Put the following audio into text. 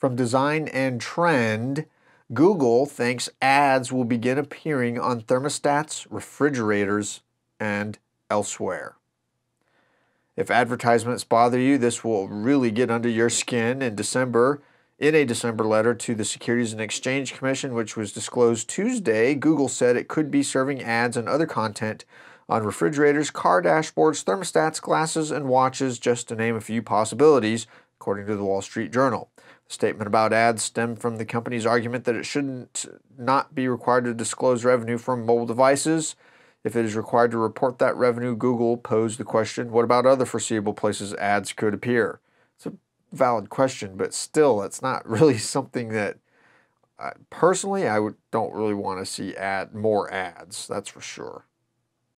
from Design and Trend, Google thinks ads will begin appearing on thermostats, refrigerators, and elsewhere. If advertisements bother you, this will really get under your skin in December. In a December letter to the Securities and Exchange Commission, which was disclosed Tuesday, Google said it could be serving ads and other content on refrigerators, car dashboards, thermostats, glasses, and watches, just to name a few possibilities, according to the Wall Street Journal. Statement about ads stemmed from the company's argument that it shouldn't not be required to disclose revenue from mobile devices. If it is required to report that revenue, Google posed the question, what about other foreseeable places ads could appear? It's a valid question, but still, it's not really something that I, uh, personally I would, don't really want to see ad more ads, that's for sure.